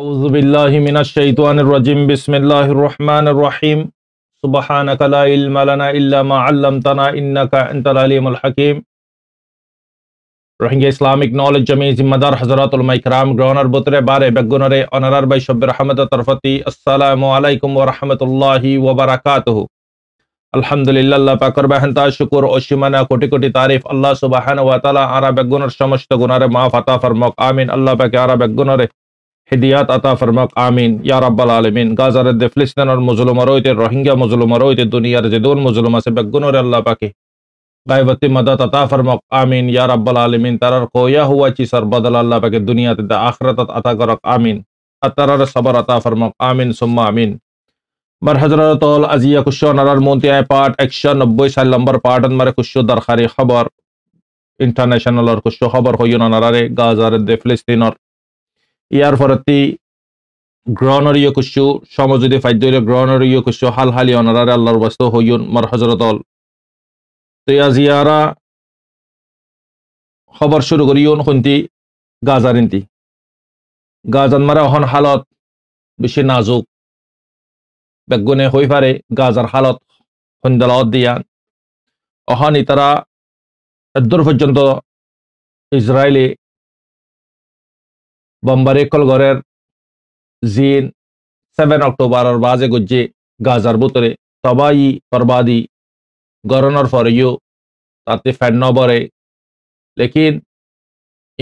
أعوذ بالله من الشيطان الرجيم بسم الله الرحمن الرحيم سبحانك لا علم لنا إلا ما علمتنا إنك أنت العليم الحكيم Rohingya Islamic knowledge জমি জিম্মাদার হজরত উলমাই কারাম গ্রহণের বুতরে বারে বেগুনরে অনারার বাই শব্বির আহমদ তরফতি আসসালামু আলাইকুম ওয়া রাহমাতুল্লাহি ওয়া বারাকাতুহু আলহামদুলিল্লাহ পাকর বাহান্তা শুকুর ওসীমানা কোটি কোটি তারিফ আল্লাহ সুবহান ওয়া তাআলা আরা বেগুনের সমস্ত গুনারে মাফ আতা ফরমক আমিন আল্লাহ পাকে আরা বেগুনরে হেদিয়াত আতা ফরমাক আমিন ইয়া রাব্বাল আলমিন গাজার দে ফিলিস্তিনের মুজলুমার ওইতে রোহিঙ্গা মুজলুমার ওইতে দুনিয়ার যে দুন মুজলুম আছে বেগুনের আল্লাহ পাকে গাইবতি মাদাত আতা ফরমাক আমিন ইয়া রাব্বাল আলমিন তারার কোয়া হুয়া চিসার বদল আল্লাহ পাকে দুনিয়াতে দা আখরাত আতা করক আমিন আর তারার আতা ফরমাক আমিন সুম্মা আমিন মার হজরত আজিয়া কুশ্য নারার মন্তি আয় পাঠ একশো নব্বই সাল নম্বর পাঠ মারে কুশ্য দরকারি খবর ইন্টারন্যাশনালর কুশ্য খবর হইয়ন নারারে গাজার দে ইয়াৰ ফরতি গ্ৰহণৰীয় কুসু সমযুদি যদি গ্রহণরীয় কুসু হাল হালি অনাৰাৰে আল্লাহর বস্তু হইন মার হজৰতল তো খবর শুরু করি ইউন শুনতি গাজাৰিন্তি গাজান মাৰা অহন হালত বেছি নাজুক বেগুনে হৈ পাৰে গাজার হালত সন্ধ্যালত দিয়া অহন ইতাৰা এদ্দূৰ পৰ্যন্ত ইজৰাইলে বোমবারি কলগরের জিন সেভেন অক্টোবর বাজে গুজ্জে গাজার বুতরে তবাই বরবাদি গরনর ইউ তাতে ফ্যান্ন বরে লেকিন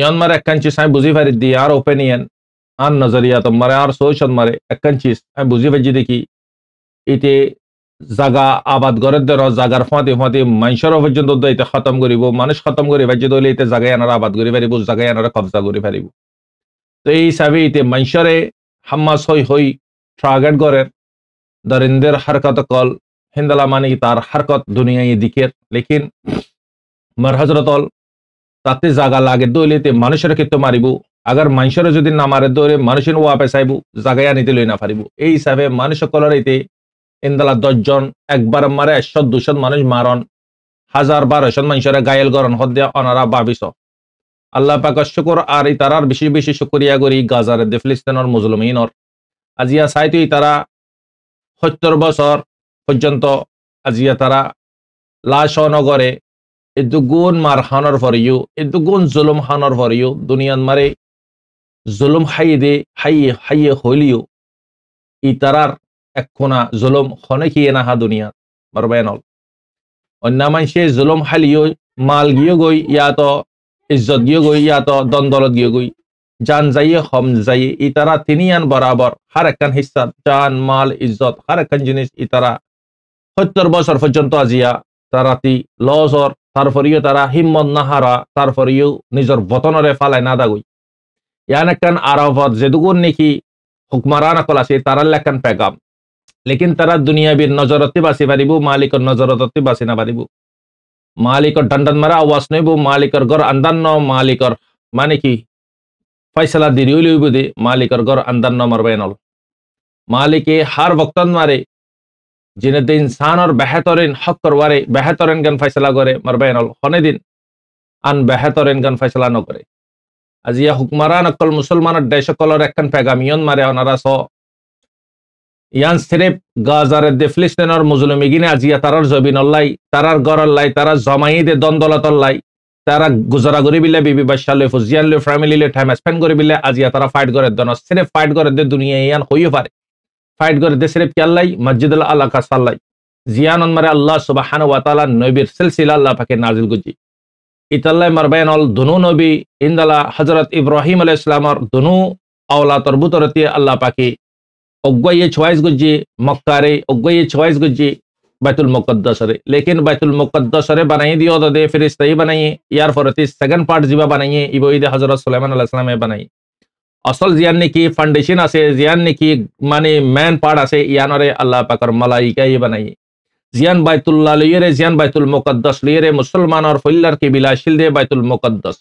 ইয়ানমার একাঞ্চিস আমি বুঝি ফেরি দি আর ওপেনিয়ন আর নজরিয়া তোমারে আর সোচ মারে একাঞ্চিস আমি বুঝি ফেরছি দেখি এতে জাগা আবাদ গড়ের ধর জাগার ফাঁতে ফাঁতে মানুষের পর্যন্ত এতে খতম করিব মানুষ খতম করে ফেলছে দলে এতে জাগায় আনার আবাদ করে ফেরিব জাগায় আনার কবজা করে ফেরিব তো এই হিসাবে ইতে মানসরে হাম্মাস হই হই ট্রাগেট গরের দরিন্দের হরকত কল হিন্দালা মানে তার হরকত দুনিয়ায় দিকের লেকিন মর হজরতল তাতে জাগা লাগে দইলে তে মানুষের ক্ষেত্রে মারিব আগার মানুষের যদি না মারে দৌড়ে মানুষের ওয়াপে পেসাইব জাগাই আনিতে লই না পারিব এই হিসাবে মানুষ কলর এতে ইন্দালা দশজন একবার মারে একশো দুশো মানুষ মারন হাজার বারোশো মানুষের গায়েল গরণ হদ্দে অনারা বাবিশ আল্লাহ পাকা শুকর আর ইতারার বেশি বেশি শুকরিয়া করি গাজার দেফলিস্তানর মুজলমিনর আজিয়া সাইতো তারা সত্তর বছর পর্যন্ত আজিয়া তারা লাশ নগরে এ দুগুণ মার হানর ভরিও এ দুগুণ জুলুম হানর ভরিও দুনিয়ান মারে জুলুম হাই দে হাই হাইয়ে হইলিও ই তারার একখোনা জুলুম খনেকিয়ে নাহা দুনিয়া মারবেনল অন্য মানুষে জুলুম হালিও মাল গিয়ে গই ইয়াত ইজ্জত গিয়ে গই ইয়াত দন্দলত গিয়ে গই জান যাইয়ে হম যাইয়ে ইতারা আন বরাবর হার একখান হিসা জান মাল ইজ্জত হার একখান জিনিস ইতারা সত্তর বছর পর্যন্ত আজিয়া তারাতি লসর তারপরেও তারা হিম্মত নাহারা তারপরেও নিজের বতনরে ফালায় না দাগুই ইয়ান একখান আরফত যেটুকুন নেকি হুকমারান অকল আছে তারাল একখান পেগাম লেকিন তারা দুনিয়াবীর নজরতে বাঁচি পারিব মালিকর নজরতে বাঁচি না পারিব মালিকর ডান্ডান মারা আওয়াজ নইব মালিকর গড় আন্দান্ন মালিকর মানে কি ফয়সালা দেরি হইলে হইব মালিকর গড় আন্দান্ন মারবে নল মালিকে হার বক্তন মারে জিনে দিন সানর বেহাতরেন হক করবারে বেহাতরেন গান ফয়সালা করে মারবে নল হনে দিন আন বেহাতরেন গান ফয়সালা নকরে আজিয়া হুকমারান অকল মুসলমানের দেশ অকলর একখান পেগামিয়ন মারে অনারা স ইয়ান স্রেপ গাজারের দেফলিস্তেনর মুজলুমিগিনে আজিয়া তারার জবিনল্লাই তারার গরল্লাই তারা জমাইদে দন্দলতল্লাই তারা গুজরা করে বিলে বিবি বাসালে ফুজিয়ানলে ফ্যামিলিলে টাইম স্পেন্ড করে বিলে আজিয়া তারা ফাইট করে দন স্রেপ ফাইট করে দে দুনিয়া ইয়ান হইও পারে ফাইট করে দে স্রেপ কেল্লাই মসজিদ আল্লাহ কাসাল্লাই জিয়ান মারে আল্লাহ সুবাহান ওয়াতালা নবীর সিলসিলা আল্লাহ পাকে নাজিল গুজি ইতাল্লাই মারবায়ন অল দুনু নবী ইন্দালা হজরত ইব্রাহিম আলাহ ইসলামর দুনু আওলা তরবুতরতি আল্লাহ পাকি অজ্ঞয়ে ছয়েস গজ্জে মক্কারে অজ্ঞয়ে ছয়েস গজ্জে বাইতুল মুকদ্দসরে লেকিন বাইতুল মুকদ্দসরে বানাই দিও দে ফেরেশতাই বানাইয়ে ইয়ার পরতে সেকেন্ড পার্ট জিবা বানাইয়ে ইবইদে হযরত সুলাইমান আলাইহিস সালামে বানাই আসল জিয়ান নেকি ফাউন্ডেশন আছে জিয়ান নেকি মানে মেন পার্ট আছে ইয়ানরে আল্লাহ পাকর মালাইকাই বানাইয়ে জিয়ান বাইতুল্লাহ লিয়ে জিয়ান বাইতুল মুকদ্দস লিয়ে মুসলমানর ফিল্লার কি বিলাশিল দে বাইতুল মুকদ্দস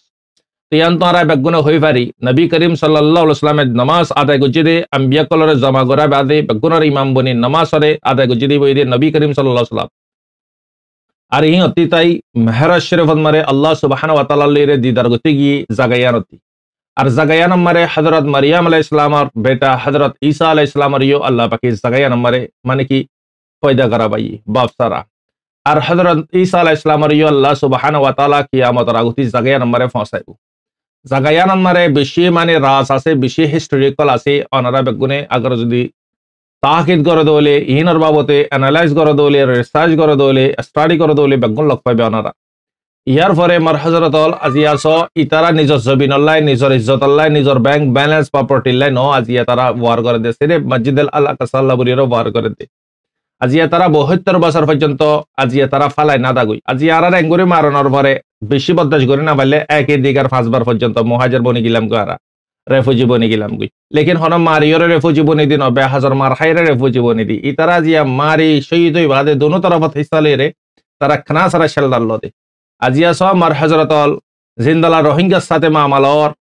তিয়ান্তরা বেগুন হয়ে পারি নবী করিম নমাজ আদায় জমা ইমাম বনি আদায় নবী আর অতি তাই আল্লাহ অতি হজরত আলাহ ইসলামর বেটা হজরত ঈসা আলাহ আল্লাহ পাকি জাগাইয়ান মানে কি পয়দা করা বাপ সারা আর হজরত আলাহ আল্লাহ সুবাহান ওয়াতালা কিয়ামতর আগতি জাগাইয়ান মারে ফসাইবু জাগায়ান মারে বেশি মানে রাজ আছে বেশি হিস্টোরিক্যাল আছে অনারা বেগুনে আগর যদি তাহাকিদ করে দৌলে ইহিনর বাবতে অ্যানালাইজ করে দৌলে রিসার্চ করে দৌলে স্টাডি করে দৌলে বেগুন লগ পাবে অনারা ইয়ার পরে মার হজরতল আজি আস ইতারা নিজের জবিন লাই নিজের ইজ্জত লাই নিজের ব্যাংক ব্যালেন্স প্রপার্টি লাই আজি তারা ওয়ার করে দে সেরে মসজিদ আল্লাহ কাসাল্লা বুড়িরও ওয়ার করে দে আজি তারা বহত্তর বছর পর্যন্ত আজি তারা ফালাই না দাগুই আজি আর এঙ্গুরি মারণর পরে বেশি বদাস করে না পারলে একে দিক ফাঁসবার পর্যন্ত মহাজার বনে গেলাম কারা রেফুজি বনে গেলাম গুই লেকিন হন মারিও রেফুজি বনে দিন নবে হাজার মার হাইরে রেফুজি বনে দি ইতারা জিয়া মারি শহীদ হই বাদে দোনো তরফত হিসালে রে তারা খানা সারা শেলদার দে আজিয়া সব মার হজরতল জিন্দালা রোহিঙ্গার সাথে মামালর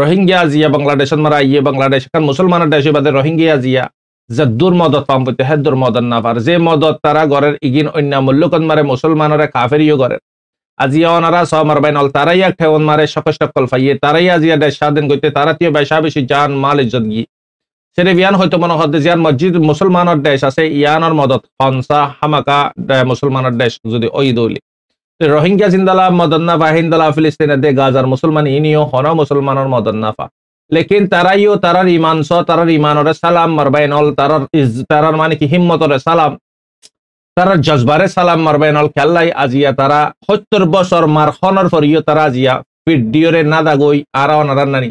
রোহিঙ্গিয়া জিয়া বাংলাদেশত মারা ইয়ে বাংলাদেশ এখন মুসলমানের দেশ বাদে রোহিঙ্গিয়া জিয়া যে দূর মদত পাম্পতে হে দূর মদত না পার যে মদত তারা গড়ের ইগিন অন্য মূল্যকন মারে মুসলমানরে কাফেরিও গড়ের আজিয়া ওনারা বাইনল তারাইয়া ঠেউন মারে সকল ফাইয়ে তারাইয়া আজিয়া দেশ স্বাধীন তারাতীয় বেশা বেশি জান মাল সেরে হয়তো মনে হতে মসজিদ মুসলমানের দেশ আছে মদত হনসা হামাকা মুসলমানের দেশ যদি রোহিঙ্গা জিন্দালা ফিলিস্তিনের দে গাজার মুসলমান ইনিও হন মুসলমানের মদন্নাফা লেকিন তারাইও তারার ইমান স তারার ইমানরে সালাম মারবাইন অল তারার তারার মানে কি হিম্মতরে সালাম তারা জজবারে সালাম মারবেনল খেল্লাই আজিয়া তারা সত্তর বছর মার খনর ফরিও তারা আজিয়া পিট ডিওরে না দাগই আরা অনারা নানি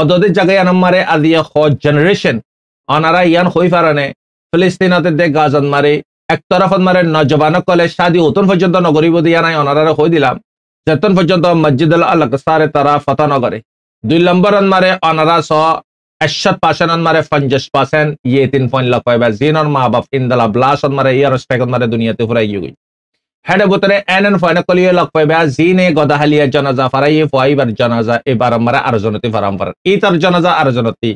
অদদের জায়গায় আনাম্মারে আজিয়া হ জেনারেশন অনারা ইয়ান হই ফারানে ফিলিস্তিনতে দে গাজন মারে একতরফত মারে নজবান কলে সাদি উতন পর্যন্ত নগরিব দিয়া নাই অনারারে হই দিলাম যেতন পর্যন্ত মসজিদ আল আকসারে তারা ফতা নগরে দুই নম্বর মারে অনারা স এরশাদ পাশানন মারে পঞ্চাশ পার্সেন্ট ইয়ে তিন পয়েন্ট লাখ পাইবা জিনর মা বাপ ইন্দালা ব্লাসন মারে ইয়ার স্ট্রাইকন মারে দুনিয়াতে ফুরাই গই হেডে বুতরে এন এন ফয়না কলিয়ে লাখ পাইবা জিনে গদা হালিয়া জানাজা ফারাইয়ে ফাইবার জানাজা এবার মারে আরজনতি ফারাম ফার ইতার জানাজা আরজনতি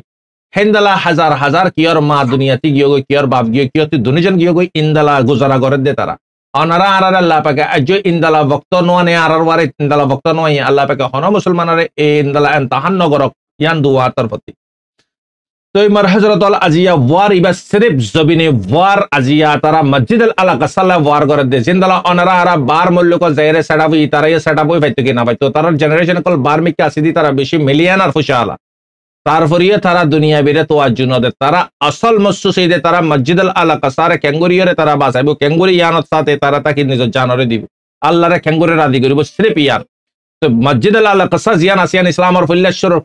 হেন্দালা হাজার হাজার কিয়র মা দুনিয়াতে গিয়ে গই কিয়র বাপ গিয়ে কিয়র তুই দুনিজন গিয়ে গই ইন্দালা গুজারা করে দে তারা অনারা আরার আল্লাহ পাকে আজ ইন্দালা ভক্ত নোয়ানে আরার ওয়ারে ইন্দালা ভক্ত নোয়াই হন মুসলমানারে এ ইন্দালা এন তাহান্ন গরক ইয়ান দুয়াতর প্রতি তৈমর হজরত আল আজিয়া ওয়ার ইবা সিরিফ জবিনে ওয়ার আজিয়া তারা মসজিদ আল আলা কাসাল্লা ওয়ার করে দে জিন্দালা অনারা হারা বার মূল্যক জায়রে সেটাবই তারা ইয়ে সেটাবই ভাইতো কি না ভাইতো তার জেনারেশন কল বার মিকে আসিদি তারা বেশি মিলিয়ান আর ফুশালা তারপরিয়ে তারা দুনিয়া বেড়ে তো আজুন তারা আসল মসুসই দে তারা মসজিদ আল আলা কাসারে ক্যাঙ্গুরিয়রে তারা বাসাইব ক্যাঙ্গুরি ইয়ানত সাথে তারা তাকে নিজ জানরে দিব আল্লাহরে ক্যাঙ্গুরে রাজি করিব সিরিফ ইয়ান মসজিদ আল্লাহ কসা জিয়ান আসিয়ান ইসলাম আর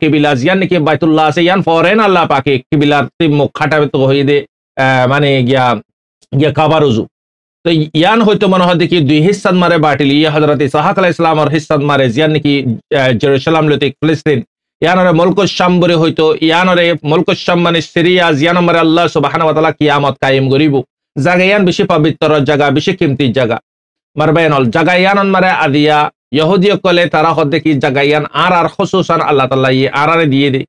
কিবিলা জিয়ান নাকি বাইতুল্লাহ ফরেন আল্লাহ পাকে মুখ খাটাবে তো দে মানে গিয়া গিয়া কাবার উজু তো ইয়ান হয়তো মনে হয় দেখি দুই হিসাদ মারে বাটিল ইয়া হজরত ইসাহাক আলাহ ইসলাম আর হিসাদ মারে জিয়ান নাকি জেরুসালাম ফিলিস্তিন ইয়ানরে বলে হয়তো ইয়ানরে মানে সিরিয়া জিয়ান মারে আল্লাহ সুবাহান ওয়াতালা কিয়ামত কায়েম করিব জায়গা ইয়ান বেশি পবিত্র জায়গা বেশি কিমতির জায়গা মারবায়নল জাগা ইয়ান মারে আদিয়া ইহুদিও কলে তারা হদ্দে কি জাগাইয়ান আর আর খসুসান আল্লাহ তাল্লা ইয়ে আর আর দিয়ে দে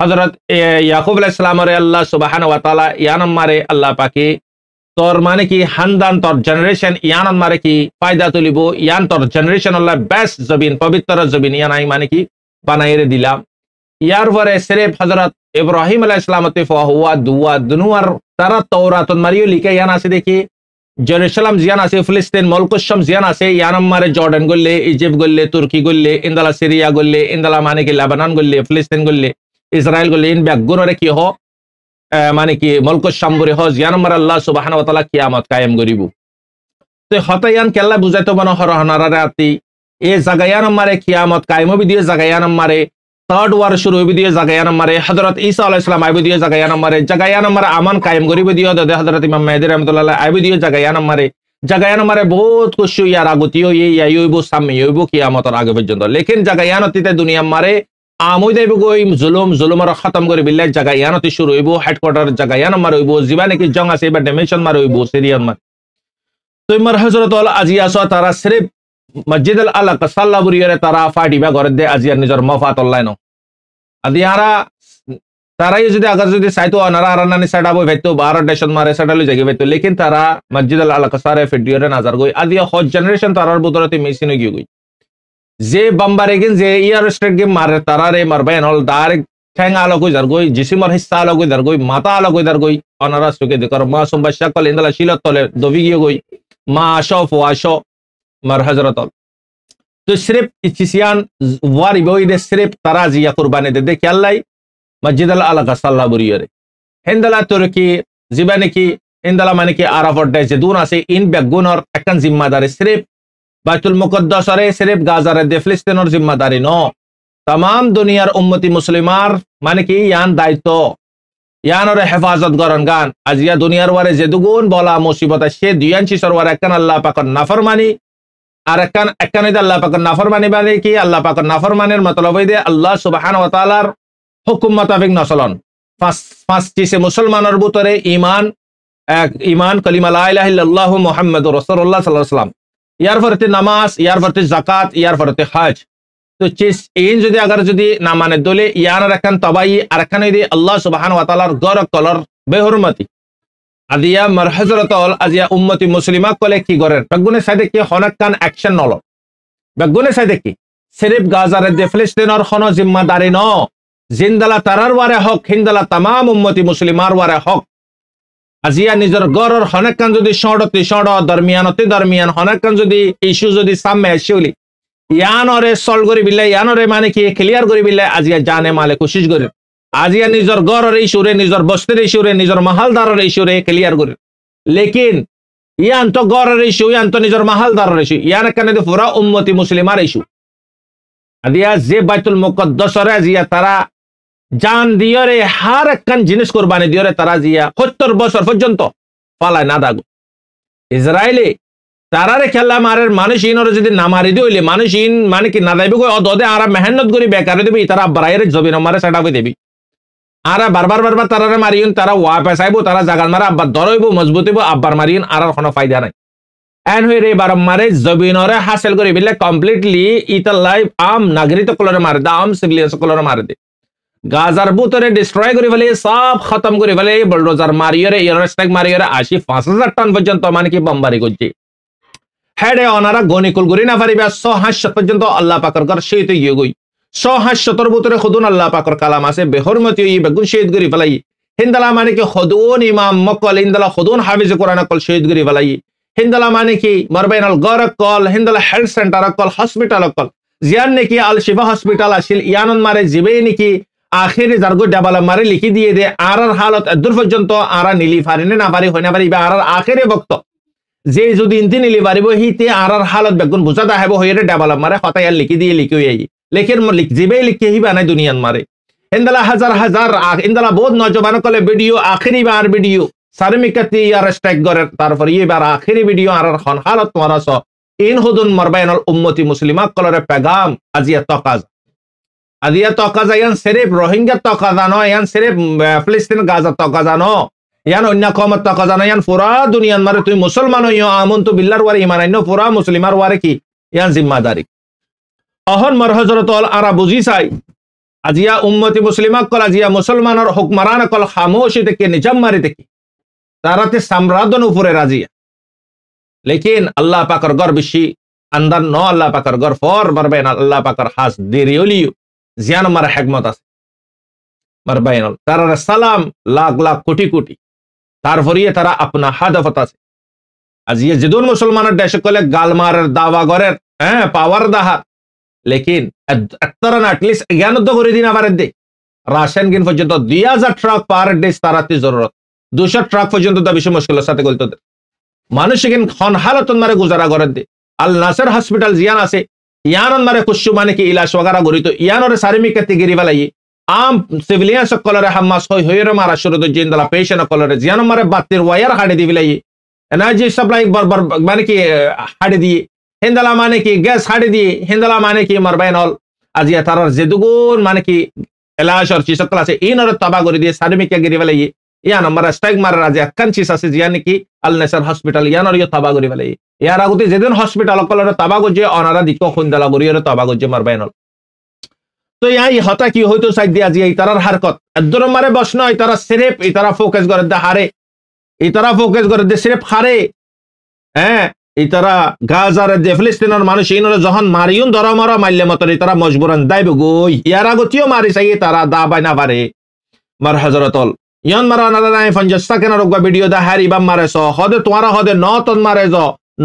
হজরত ইয়াকুব আলাহ ইসলামরে আল্লাহ সুবাহান ওয়াতালা মারে আল্লাহ পাকি তোর মানে কি হানদান তোর জেনারেশন ইয়ান মারে কি ফায়দা তুলিব ইয়ান তোর জেনারেশন আল্লাহ বেস্ট জবিন পবিত্র জবিন ইয়ান আই মানে কি বানাইরে দিলাম ইয়ার পরে সেরেফ হজরত ইব্রাহিম আলাহ ইসলামতে ফহুয়া দুয়া দুনুয়ার তারা তৌরাতন মারিও লিখে ইয়ান আছে দেখি জেরুসালাম জিয়ান আছে ফিলিস্তিন মলকুসম জিয়ান আছে ইয়ানম্মারে জর্ডান গল্লে ইজিপ্ট গল্লে তুর্কি গল্লে ইন্দালা সিরিয়া গল্লে ইন্দালা মানে কি লাবানান গল্লে ফিলিস্তিন গল্লে ইসরায়েল গল্লে ইন ব্যাগুণরে কি হ মানে কি মলকুসম বরে হ জিয়ানম্মার আল্লাহ সুবাহান তালা কিয়ামত কায়েম গরিব তো হতায়ান কেল্লা বুঝাইতো বানো হরহনারা রাতি এ জাগাইয়ানম্মারে কিয়ামত কায়েমবি দিয়ে জাগাইয়ানম্মারে থার্ড ওয়ার শুরু হইবে দিয়ে জাগাইয়া নম্বরে হজরত ইসা আলাহ ইসলাম আইবে দিয়ে জাগাইয়া নম্বরে জাগাইয়া নম্বরে আমান কায়েম করিব দিয়ে দাদা হজরত ইমাম মেহদি রহমতুল্লাহ আইবে দিয়ে জাগাইয়া নম্বরে জাগাইয়া নম্বরে বহুত কিছু ইয়ার আগতীয় ইয়াই হইব সামি হইব কিয়ামতর আগে পর্যন্ত লেকিন জাগাইয়া নতিতে দুনিয়া মারে আমুই দেব গই জুলুম জুলুমার খতম করে বিল্লাই জাগাইয়া নতি শুরু হইব হেডকোয়ার্টার জাগাইয়া নম্বর হইব যিবা নাকি জং আছে এবার ডেমেশন মার হইব সিরিয়ান মার তো ইমার হজরত আল আজিয়াস তারা সিরিফ মসজিদ আল আলাক সাল্লাবুরিয়ারে তারা ফাটিবা ঘরে দে আজিয়ার নিজের মফাত অল্লাইন আদি হারা তারাই যদি আগার যদি চাইতো অনারা হারানানি সাইডা বই ভাইতো বারো ডেশন মারে সাইডা লই জাগি ভাইতো লেকিন তারা মসজিদ আল আলাক সারে ফেডিওরে নাজার গই আদি হজ জেনারেশন তারার বুদরতে মেসিন গিয়ে গই যে বাম্বারে গিন যে ইয়ার স্টেট গেম মারে তারারে মারবাই অল ডাইরেক্ট ঠ্যাং আলোক যার গই জিসিমর হিস্সা আলোক যার গই মাতা আলোক যার গই অনারা সুকে দেখার মা সোমবার সকল ইন্দালা শিলত তলে দবি গিয়ে গই মা আস ফো আস মারহাজরতল তো সিরেফ ইচিসিয়ান ওয়ার সিরেফ তারা জিয়া কুরবানি দে আল্লাহ মসজিদ বুরিয়রে হেন্দালা তোর কি হেন্দালা মানে কি ডে দুন আছে ইন জিম্মাদারি সিরেফ বাইতুল মুকদ্দসরে সিরেফ গাজারে দে ফিলিস্তিনের জিম্মাদারি ন তাম দুনিয়ার উন্মতি মুসলিমার মানে কি ইয়ান দায়িত্ব ইয়ানরে হেফাজত গরন গান আজিয়া দুনিয়ার ওয়ারে দুগুণ বলা মুসিবত সে দুয়ান শিশর ওয়ারে একখান আল্লাহ পাকর নাফরমানি আর একখান একখান আল্লাহ পাকর নাফরমানি মানে কি আল্লাহ পাকর নাফরমানের মতলব হইতে আল্লাহ সুবাহান ও তালার হুকুম মোতাবিক নচলন পাঁচটি সে মুসলমানের ভিতরে ইমান ইমান কলিমা লাহ মোহাম্মদ রসল্লাহ সাল্লাহ সাল্লাম ইয়ার ফরতে নামাজ ইয়ার ফরতে জাকাত ইয়ার ফরতে হজ তো এই যদি আগার যদি না মানে দলে ইয়ান আর একখান তবাই আর একখান হইতে আল্লাহ সুবাহান ওয়াতালার গর কলর বেহরমতি আজিয়া মারহাজরতল আজিয়া উম্মতি মুসলিমা কলে কি করেন বেগুনে সাইডে কি হনাক্কান অ্যাকশন নল বেগুনে সাইডে কি সিরিফ গাজারে দে ফিলিস্তিনর হন জিম্মাদারি ন জিন্দালা তারার ওয়ারে হক হিন্দালা তামাম উম্মতি মুসলিমার ওয়ারে হক আজিয়া নিজের গড়র হনাক্কান যদি সড়তি সড় অতি দরমিয়ান হনাক্কান যদি ইস্যু যদি সামনে আসিউলি ইয়ানরে সল করি বিলাই ইয়ানরে মানে কি ক্লিয়ার করি বিলাই আজিয়া জানে মালে কোশিশ করেন আজিয়া নিজৰ গড়ের ইছ্যুৰে নিজৰ বস্তিৰ ইছ্যুৰে নিজৰ মাহালদারের ইছ্যুৰে ক্লিয়াৰ কৰি লেকিন গড়ের ইস্যু ইয়ান তো নিজৰ মাহালদারের ইস্যু ইয়াৰ কেন পুৰা উন্মতি মুসলিমার ইস্যু আদিয়া যে বাইতুল মুকদ্দসরে জিয়া তারা জান দিয়রে হার একখান জিনিস কোরবানি দিয়রে তারা জিয়া সত্তর বছর পর্যন্ত পালায় না দাগ ইসরায়েলে তারারে খেলা মারের মানুষ ইনর যদি না মারি দিয়ে মানুষ ইন মানে কি না দেবে অদে আর মেহনত করি বেকার দেবে তারা আব্বারাইয়ের জবিন মারে সেটা দেবি আরা বারবার বারবার তারা মারিয়ন তারা ওয়া পেশাইব তারা জাগাল মারা আব্বার দরইব মজবুত হইব আব্বার মারিয়ন আর কোনো ফায়দা নাই এন হই রে বারম মারে জবিনরে হাসিল করি বিলে কমপ্লিটলি ইতা লাইফ আম নাগরিক কলরে মারে দা আম সিভিলিয়ান্স কলরে মারে দে গাজার বুতরে ডিস্ট্রয় করে ফেলে সব খতম করে ফেলে বুলডোজার মারিয়রে এয়ারস্ট্রাইক মারিয়রে আশি পাঁচ হাজার টন পর্যন্ত মানে কি বম্বারি করছে হেডে অনারা গনিকুল করি না পারিবে ছ হাস পর্যন্ত আল্লাহ পাকর কর সেই তো ইয়ে গই সহাস্যতর বুতরে খদুন আল্লাহ পাকর কালাম আছে বেহরমতি ই বেগুন শহীদ গরি পেলাই হিন্দালা মানে কি খদুন ইমাম মকল হিন্দালা খদুন হাফিজ কোরআন কল শহীদ গরি পেলাই হিন্দালা মানে কি মরবাইনাল গর কল হিন্দালা হেলথ সেন্টার অকল হসপিটাল অকল জিয়ান নেকি আল শিবা হসপিটাল আসিল ইয়ানন মারে জিবেই নেকি আখের জার্গো ডাবালা মারে লিখি দিয়ে দে আর আর হালত এদুর পর্যন্ত আরা নিলি ফারিনে না পারি হয় না পারি আর আর আখেরে বক্ত যে যদি ইন্তি নিলি পারিব হিতে আর আর হালত বেগুন বুঝা দাহাব হইয়ে ডাবালা মারে হতাই আর লিখি দিয়ে লিখি হইয়াই লেখের জিবেই লিখে নাই দুনিয়ান মারে এন্দালা হাজার হাজার এন্দালা বহুত নজবান কলে ভিডিও আখেরি বার ভিডিও সারমিকাতি স্ট্রাইক করে তারপর আখেরি ভিডিও আর ইন হুদুন উম্মতি মুসলিমা কলরে পেগাম আজিয়া তকাজ আজিয়া তকাজা ইয়ান সেরেফ রোহিঙ্গা তকাজা ন ইয়ান সেরেফ ফিলিস্তিন গাজা তকাজা ন ইয়ান অন্য কমত তকাজা ন ইয়ান পুরা দুনিয়ান মারে তুই মুসলমান হইয় আমন তো বিল্লার ওয়ারে ইমান আইন পুরা মুসলিমার ওয়ারে কি ইয়ান জিম্মাদারি অহন মর হজরত আরা বুঝি চাই আজিয়া উম্মতি মুসলিমাক কল আজিয়া মুসলমানের হুকমারান কল খামোশি দেখি নিজাম মারি দেখি তারাতে সাম্রাদন উপরে রাজিয়া লেকিন আল্লাহ পাকর গর বেশি আন্দার ন আল্লাহ পাকর গর ফর মারবেন আল্লাহ পাকর হাস দেরি হলিও জিয়ান মার হেকমত আছে মারবেন তার সালাম লাখ লাখ কোটি কোটি তারপরিয়ে তারা আপনা হাদফত আছে আজিয়া জিদুন মুসলমানের দেশ কলে গালমারের দাওয়া গরের হ্যাঁ পাওয়ার দাহার লেকিন অ্যাটলিস্ট এগানত করে দিন আবার দে রাশিয়ান গিন পর্যন্ত দুই হাজার ট্রাক পার ডে তারাতে জরুরত দুশো ট্রাক পর্যন্ত তো বেশি মুশকিলের সাথে গলত মানুষ এখান খন হালত মারে গুজারা করে দে আল নাসের হসপিটাল জিয়ান আছে ইয়ানন মারে কুসু মানে কি ইলাজ ওগারা গরিত ইয়ানরে সারিমিক কাতে গিরি বেলাই আম সিভিলিয়ান সকলরে হামাস হই হইরে মারা শুরু তো জিন্দলা পেশেন্ট কলরে জিয়ানন মারে বাতির ওয়ার হাড়ে দিবিলাই এনার্জি সাপ্লাই মানে কি হাড়ে দিয়ে হেন্দালা মানে কি গ্যাস হাড়ি দিয়ে হেন্দালা মানে কি মারবাইনল আজিয়া তারার যেদুগুন মানে কি এলাশর চিসত্তল আছে ইনর তবা করে দিয়ে সার্মিকে গিরি ফেলাই ইয়ান আমার স্ট্রাইক মারার আজি আক্কান চিস আছে জিয়া নাকি আল নেসার হসপিটাল ইয়ানর ইয়ে তবা করে ফেলাই ইয়ার আগতে যেদিন হসপিটাল অকলর তবা গজে অনারা দিক খুন্দালা করি ইয়ে তবা গজে মারবাইনল তো ইয়াই হতা কি হয়তো সাইড দিয়ে আজি এই তারার হারকত একদম মারে বস নয় তারা সেরেপ এই তারা ফোকাস করে দে হারে এই তারা ফোকাস করে দে সেরেপ হারে হ্যাঁ ইতারা গাজার যে ফিলিস্তিনের মানুষ ইনরে যখন মারিউন ধরা মারা মারলে মতন ইতারা মজবুরান দাইব গই ইয়ার আগতীয় মারি চাই তারা দাবাই না পারে মার হজরতল ইয়ন মারা নারা নাই পঞ্চাশ টাকা রোগ ভিডিও দা হারি বাম মারে স হদে তোমারা হদে ন তন মারে জ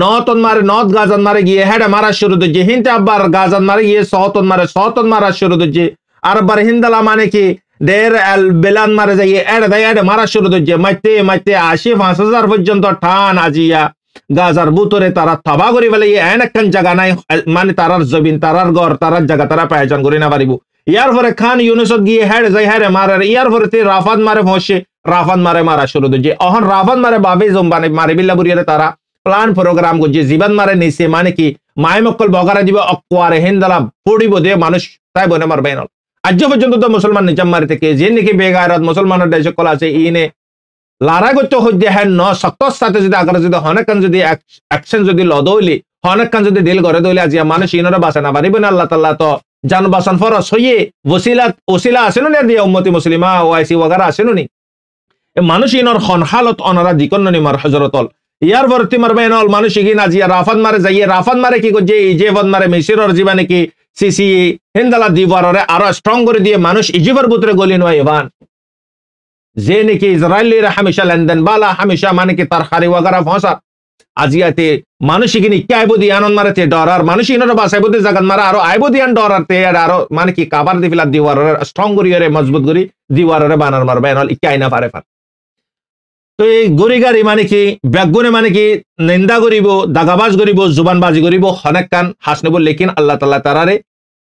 ন তন মারে নত গাজন মারে গিয়ে হেডে মারা শুরু দিচ্ছে হিন্তে আব্বার গাজন মারে গিয়ে স তন মারে স তন মারা শুরু দিচ্ছে আর আব্বার হিন্দালা মানে কি দের এল বেলান মারে যাই এড দেয় এড মারা শুরু দিচ্ছে মাইতে মাইতে আশি পাঁচ হাজার পর্যন্ত ঠান আজিয়া গাজার বুতরে তারা থাবা করি বলে এন একখান জায়গা নাই মানে তারার জমিন তারার ঘর তারার জায়গা তারা পায়জান করে না পারিব ইয়ার পরে খান ইউনিসত গিয়ে হেড়ে যাই হেড়ে মারার ইয়ার পরে তে রাফাত মারে ভসে রাফাত মারে মারা শুরু দিয়ে অহন রাফাত মারে বাবে জম্বানে মারে বিল্লা বুড়িয়ে তারা প্লান প্রোগ্রাম করছে জীবন মারে নিছে মানে কি মায় মায়মক্কল বগারা দিব অকুয়ারে হেন্দালা পড়িব দে মানুষ তাই বনে মারবে আজ পর্যন্ত তো মুসলমান নিজাম মারি থেকে যে নাকি বেগায়রাত মুসলমানের দেশ সকল আছে ইনে লারাগত হইতে হ্যাঁ ন শক্তর সাথে যদি আগ্রহ যদি হনেকান যদি অ্যাকশন যদি লদৌলি হনেকান যদি দিল গড়ে দৌলি আজি মানুষ ইনরে বাসা না পারিব না আল্লাহ তাল্লাহ তো জান বাসান ফরস হইয়ে ওসিলা ওসিলা আসেন না দিয়ে উম্মতি মুসলিমা ওয়াইসি ওয়াগারা আসেন নি মানুষ ইনর হনহালত অনারা দিকন নি মার হজরতল ইয়ার ভর্তি মারবে অল মানুষ ইগিন আজি রাফাত মারে যাইয়ে রাফাত মারে কি করছে ইজে বদ মারে মিশিরর জীবা নাকি সিসি হিন্দালা দিবারে আরো স্ট্রং করে দিয়ে মানুষ ইজিবর বুতরে গলি নয় ইভান যে নাকি ইসরায়েলের হামেশা লেনদেন বালা হামেশা মানে কি তার হারি ওয়াগারা ফসা আজিয়াতে মানুষই কিনি ক্যাবদি আনন মারাতে ডর আর মানুষই ইনরা বাসাইবদি জাগান মারা আর আইবদি আন ডর আর আর আরো মানে কি কাবার দি ফিলা দিওয়ার স্ট্রং করি রে মজবুত করি দিওয়ার রে বানার মারবে নল ইকাই না পারে পার তো এই গরি গাড়ি মানে কি ব্যাগুনে মানে কি নিন্দা করিব দাগাবাজ করিব জুবানবাজি করিব হনেক কান হাসনেব লেকিন আল্লাহ তাআলা তারারে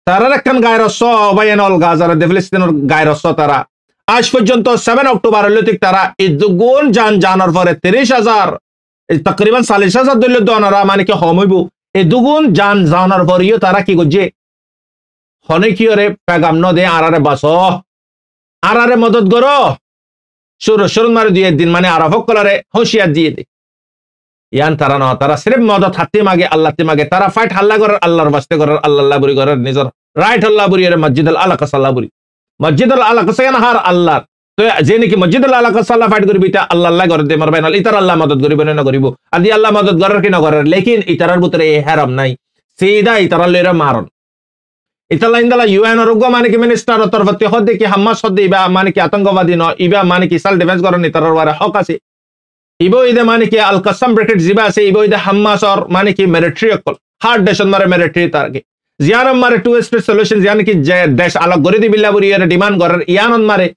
তারার একখান গায়ের সবাই এনল গাজার ফিলিস্তিনের গায়ের তারা আজ পর্যন্ত সেভেন অক্টোবর হলিক তারা এই দুগুণ যান জানার পরে তিরিশ হাজার তকরিবান চাল্লিশ হাজার দলীয় দনারা মানে কি সময়ব এই দুগুণ যান জানার পরেও তারা কি করছে হনেকিয়রে পেগাম নদে আরারে বাস আরারে মদত করো সুর সুর মারে দিয়ে একদিন মানে আর সকলের হুঁশিয়ার দিয়ে দে ইয়ান তারা ন তারা সিরেফ মদত হাতি মাগে আল্লাহ মাগে তারা ফাইট হাল্লা করার আল্লাহর বাস্তে করার আল্লাহ বুড়ি করার নিজের রাইট হল্লা বুড়ি মসজিদ আল্লাহ কাসাল্লা বুড়ি মসজিদুল আল্লাহ সেনাহার আল্লাহ যে নাকি মসজিদুল আল্লাহ সাল্লাহ ফাইট করবি তা আল্লাহ আল্লাহ করে দে মারবাই না ইতার আল্লাহ মদত করিব না করিব আদি আল্লাহ মদত করার কি না করার লেকিন ইতারার ভিতরে এই হেরাম নাই সিধা ইতারার লইরা মারন ইতালা ইন্দালা ইউএন মানে কি মিনিস্টার তরফতি হদ্দে হাম্মাস ইবা মানে কি আতঙ্কবাদী ন ইবা মানে কি সাল ডিফেন্স করেন ইতারার ওয়ারে হক আছে ইবো ইদে মানে কি আল কাসাম ব্রেকেট জিবা আছে ইবো ইদে হাম্মাসর মানে কি মিলিটারি অকল হার্ড দেশন মারে মিলিটারি তার জিয়ানম মারে টু স্টেট সলিউশন জিয়ান কি দেশ আলাগ করে দিবি বলি ইয়ারে ডিমান্ড করার ইয়ানন মারে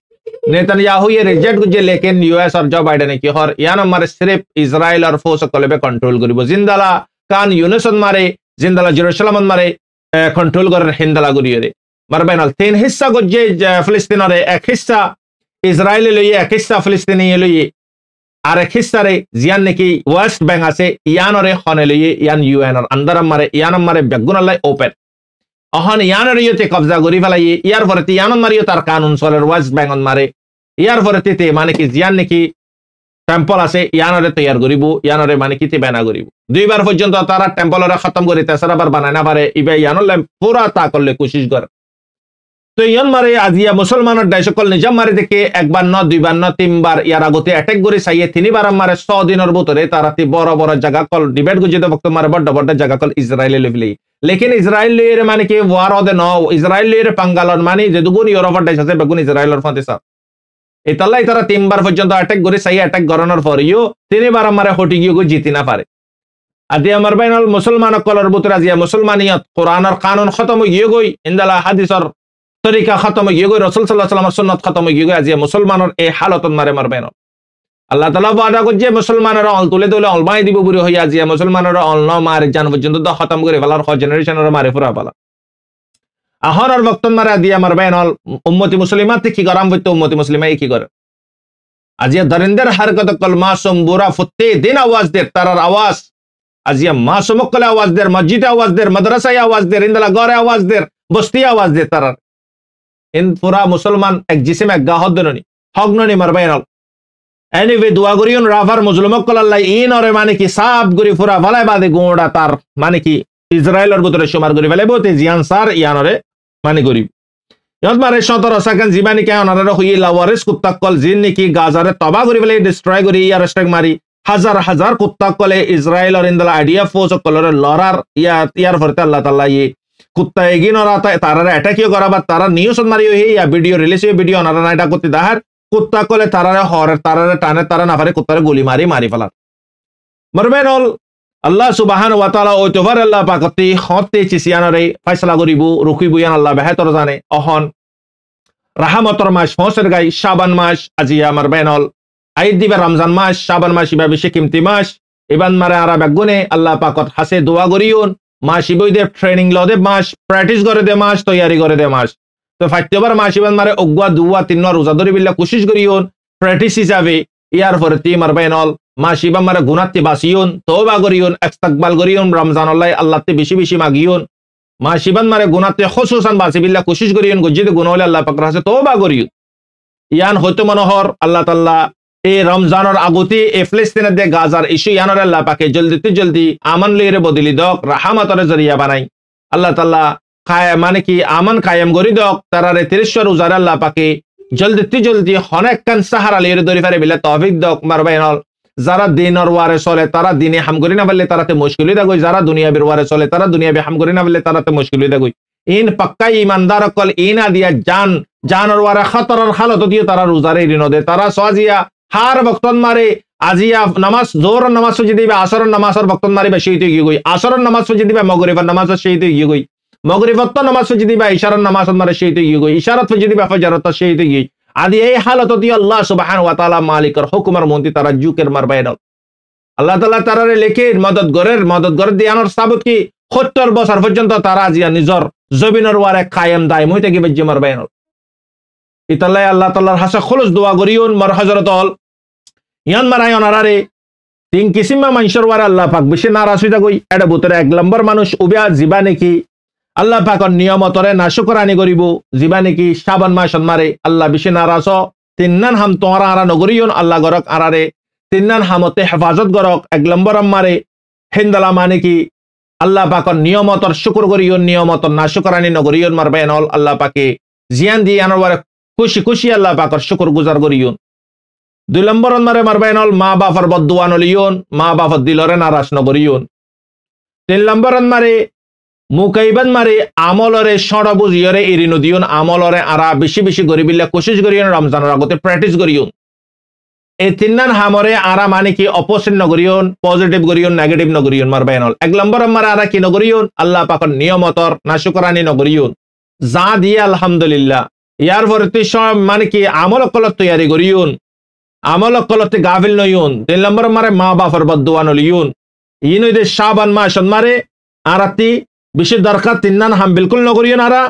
নেতান ইয়াহু ये रिजेक्ट গুজে লেকেন ইউএস और জো বাইডেন কি হর ইয়ানন মারে सिर्फ ইসরায়েল আর ফোর্স কলবে কন্ট্রোল করিব জিন্দালা কান ইউনেসন মারে জিন্দালা জেরুসালাম মারে কন্ট্রোল করার হিন্দালা গুরিয়রে মারবাইনাল তিন হিস্সা গুজে ফিলিস্তিনরে এক হিস্সা ইসরায়েলে লইয়ে এক হিস্সা ফিলিস্তিনি লইয়ে আর এক হিস্সারে জিয়ান নাকি ওয়েস্ট ব্যাংক আছে ইয়ানরে হনে লইয়ে ইয়ান ইউএনর আন্দারাম মারে ইয়ানম মারে বেগুনালাই ওপেন অহন ইয়ানের ইয়তে কবজা করি ফেলাই ইয়ার পরে ইয়ানন মারিও তার কানুন চলের ওয়েস্ট বেঙ্গল মারে ইয়ার পরে তে মানে কি জিয়ান নাকি টেম্পল আছে ইয়ানরে তৈয়ার করিব ইয়ানরে মানে কি বেনা করিব দুইবার পর্যন্ত তারা টেম্পলরে খতম করে তেসরা বানাই বানায় না পারে ইবে ইয়ানলে পুরা তা করলে কোশিস করে তো ইয়ান মারে আজিয়া মুসলমানের ডাইসকল নিজাম মারে দেখে একবার ন দুইবার ন তিনবার ইয়ার আগতে অ্যাটেক করে চাইয়ে তিনবার মারে ছ দিনের ভিতরে তারা বড় বড় জায়গা কল ডিবেট গুজিতে বক্ত মারে বড় বড় জায়গা কল ইসরায়েলে লিফলি लेकिन इजराइल लेर माने के वार ओदे न इजराइल लेर পাঙ্গালন মানে যেদুগুন ইউরোপের দেশ আছে বেগুন ইসরায়েলর ফাঁতে সার এতাল্লাই তারা তিনবার পর্যন্ত অ্যাটাক করে সেই অ্যাটাক করানোর পরেও তিনবার আমারে হটি গিয়ে জিতি না পারে আদি আমার বাইনাল মুসলমান কলর বুতরা জিয়া মুসলমানিয়ত কোরআনের কানুন খতম গিয়ে গই ইন্দালা হাদিসর তরিকা খতম গিয়ে গই রসুল সাল্লাহ সাল্লামর সুন্নত খতম গিয়ে গই আজি মুসলমানের এই হালতন মারে মার বাইনাল আল্লাহ তালা বাদা করছে মুসলমানের অল তুলে তুলে অলমাই দিব বুড়ি হইয়া যে মুসলমানের অল ন মারে জান পর্যন্ত তো খতম করে ফেলার খ জেনারেশনের মারে ফুরা পালা আহর আর বক্তন মারা দিয়ে আমার বেন অল উম্মতি মুসলিমা কি আমি তো উম্মতি মুসলিমাই কি করে আজিয়া ধরেন্দ্রের হারকত কল মাসুম বুড়া ফুটে দিন আওয়াজ দের তারার আওয়াজ আজিয়া মাসুম কলে আওয়াজ দের মসজিদে আওয়াজ দের মাদ্রাসায় আওয়াজ দের ইন্দলা গড়ে আওয়াজ দের বস্তি আওয়াজ দের তারার ইন পুরা মুসলমান এক জিসিম এক গাহদ্দনী হগ্ননি মারবাইন এনিওয়ে দোয়া করিয়ন রাফার মজলুমক ইন অরে মানে কি সাপ গরি ফুরা ফেলায় বাদে গোড়া তার মানে কি ইসরায়েলের ভিতরে সমার করি ফেলাইব তে জিয়ান সার ইয়ানরে মানে করি ইয়তমারে সতর সাকান জিমানি কে অনারে হই লাওয়ারিস কুত্তাকল জিন নাকি গাজারে তবা করি ফেলে ডিস্ট্রয় করি ইয়ার স্ট্রাইক মারি আইডিয়া ফোজ কলরে লরার ইয়া ইয়ার ফরতে আল্লাহ তাআলা ই ইয়ে কুত্তা এগিন তারারে অ্যাটাকিও করাবার তারা নিউজ মারিও হে ইয়া ভিডিও রিলিজ ভিডিও অনারা এটা করতে দাহার কুত্তা কলে তারারে হর তারারে টানে তারা না পারে কুত্তারে গুলি মারি মারি ফেলার মরবেন হল আল্লাহ সুবাহান ওয়াতালা ও তোভার আল্লাহ পাকতি হতে চিসিয়ানরে ফাইসলা করিব রুকিব ইয়ান আল্লাহ বেহেতর জানে অহন রাহামতর মাস ফসের গাই শাবান মাস আজি আমার বেনল আইদ দিবে রমজান মাস শাবান মাস ইবা বেশি কিমতি মাস ইবান মারে আরা বেগুনে আল্লাহ পাকত হাসে দোয়া করিউন মাস ইবই দেব ট্রেনিং ল দেব মাস প্র্যাকটিস করে দে মাস তৈয়ারি করে দে মাস তো ফাইবার মাসিবান মারে অগুয়া দুয়া তিন রোজা ধরি বিল্লা কোশিস হন প্র্যাকটিস হিসাবে ইয়ার পরে তি মারবা এনল মাসিবা মারে গুণাতে করি হন করিয়ন করি হন রমজান আল্লাহ আল্লাহতে বেশি বেশি মাগিয়ন মাসিবান মারে গুণাতে খসুসান বাসি বিল্লা কোশিস হন গজ্জিতে গুণ হলে আল্লাহ পাকরা আছে করি হন ইয়ান হয়তো মনোহর আল্লাহ তাল্লাহ এই রমজানের আগতে এ ফ্লেস্তিনের দে গাজার ইস্যু ইয়ানোর আল্লাহ পাকে জলদিতে জলদি আমান লিরে বদলি দক রাহামাতরে জরিয়া বানাই আল্লাহ তাল্লাহ মানে কি আমান কায়েম গরি দক তারারে তিরিশ্বর উজার আল্লাহ পাকে জলদি তি জলদি হনেক কান সাহারা লিয়ে দরি ফারে বিলে তহফিক দক মার বাইন যারা দিনর ওয়ারে চলে তারা দিনে হাম করি না পারলে তারাতে মুশকিল হয়ে গই যারা দুনিয়া বের ওয়ারে চলে তারা দুনিয়াবি হাম করি না পারলে তারাতে মুশকিল হয়ে গই ইন পাক্কা ইমানদার কল ইনা দিয়া জান জানর ওয়ারে খতরর হালত দিয়ে তারা রোজারে ঋণ দে তারা সজিয়া হার বক্তন মারে আজিয়া নামাজ জোর নামাজ সুজি দিবে আসর নামাজর বক্তন মারি বা সেইতে গিয়ে গই আসর নামাজ সুজি দিবে মগরিবার নামাজ সেইতে গিয়ে গই মগরিবত্ত নামাজ ফেজি দিবা ইশারত নামাজ সেই তো গিয়ে ইশারত ইশারাত ফেজি দিবা ফজারত তো গিয়ে আদি এই হালত দিয়ে আল্লাহ সুবাহান ওয়া তাআলা মালিকর হুকুমার মন্ত্রী তারা জুকের মার বাইরে আল্লাহ তাআলা তারারে লেখে মদত গরের মদত গরের দিয়ানোর সাবুত কি সত্তর বছর পর্যন্ত তারা আজিয়া নিজর জবিনর ওয়ারে কায়েম দায়ম হইতে গিয়ে জিমার বাইরে ইতাল্লাই আল্লাহ তাল্লাহর হাসা খোলস দোয়া গরিয়ন মার হজরত অল ইয়ান মারাই অনারারে তিন কিসিমা মানুষের ওয়ারে আল্লাহ পাক বেশি নারাজ হইতা কই এটা বুতরে এক লম্বর মানুষ উবিয়া জিবা নাকি আল্লাহ পাকর নিয়মতরে না শুকরানি করিব যিবা নেকি শ্রাবণ মাস মারে আল্লাহ বিশে নারাস তিন্নান হাম তোমার আরা নগরিয়ন আল্লাহ গরক আরারে তিন্নান হামতে হেফাজত গরক এক লম্বরম মারে হেন্দালা মানে কি আল্লাহ পাকর নিয়মতর শুকুর করিয়ন নিয়মতর না শুকরানি নগরিয়ন মারবে নল আল্লাহ পাকে জিয়ান দিয়ে আনার খুশি খুশি আল্লাহ পাকর শুকুর গুজার করিয়ন দুই লম্বরন মারে মারবে নল মা বাফর বদুয়ান মা বাফর দিলরে নারাস নগরিয়ন তিন লম্বরন মারে মুকাইবান মারি আমলরে সড় বুঝিয়রে ইরিনু দিউন আমলরে আরা বেশি বেশি গরিবিল্লা কোশিশ করিয়ন রমজানের আগতে প্র্যাকটিস করিয়ন এই তিনান হামরে আরা মানে কি অপোজিট নগরিয়ন পজিটিভ গরিয়ন নেগেটিভ নগরিয়ন মার বাইনল এক নম্বর আমার আরা কি নগরিয়ন আল্লাহ পাকর নিয়মতর নাশুকরানি নগরিয়ন যা দিয়ে আলহামদুলিল্লাহ ইয়ার পরে সব মানে কি আমল কলত তৈয়ারি করিয়ন আমল কলতে গাভিল নয়ন তিন নম্বর মারে মা বাপর বদুয়ান ইউন ইনুদের শাবান মা সন্মারে আরাতি বিশেষ দরকার তিন্নান হাম বিলকুল নগরীয় নারা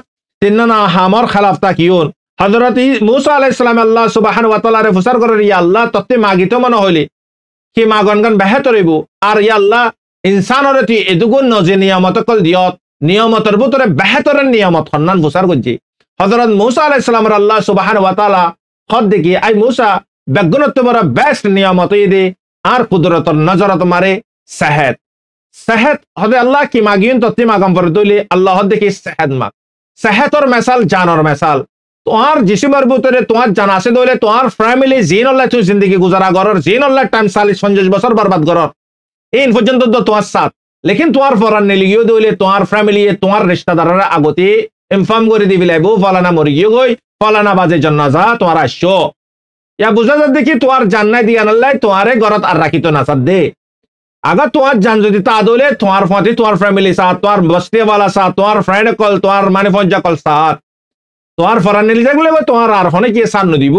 তিন্নান হামর খালাফ তাকিয়ন হজরত মুসা আলাহ ইসলাম আল্লাহ সুবাহান ওয়াতালারে ফুসার করেন ইয়া আল্লাহ তত্ত্বে গীত মনে হইলে কি মা মাগনগন ব্যাহত রইব আর ইয়া আল্লাহ ইনসানরে তুই এদুগুন নজে নিয়ামত কল দিয়ত নিয়মতর বুতরে ব্যাহতরের নিয়ামত সন্ধান ফুসার করছি হজরত মুসা আলাহ ইসলামর আল্লাহ সুবাহান ওয়াতালা খত দেখি আই মুসা বেগুন তোমার বেস্ট নিয়ামত দে আর কুদরতর নজরত মারে সাহেদ সেহেত হদে আল্লাহ কি মাগিয়ন তত্তি আগাম পরে তৈলি আল্লাহ দেখি সেহেত মাগ সেহেতর মেসাল জানর মেসাল তোমার জিসিমর ভিতরে তোমার জান আছে দইলে তোমার ফ্যামিলি জিন অল্লাহ তুই জিন্দগি গুজারা গরর জিন অল্লাহ টাইম চালিশ পঞ্চাশ বছর বরবাদ গরর এই পর্যন্ত তো তোমার সাথ লেকিন তোমার ফরান নেলিগিও দইলে তোমার ফ্যামিলি তোমার রিশতাদাররা আগতে ইনফর্ম করে দিবি লাইবো ফলানা মরি গিয়ে গই ফলানা বাজে জন্নাজা তোমার আসছো ইয়া বুঝা যাচ্ছে কি তোমার জান্নাই দিয়া নাল্লাই তোমারে গরত আর রাখিত না সাদ দে अगर तुम्हार जान যদি दिता दोले तुम्हार फाती तुम्हार फैमिली साथ तुम्हार बस्ते वाला साथ तुम्हार फ्रेंड कल तुम्हार माने फौजा कल साथ তোমার মানে ফরানে লিজাগুলো বা তোমার আর হনে গিয়ে সান্ন দিব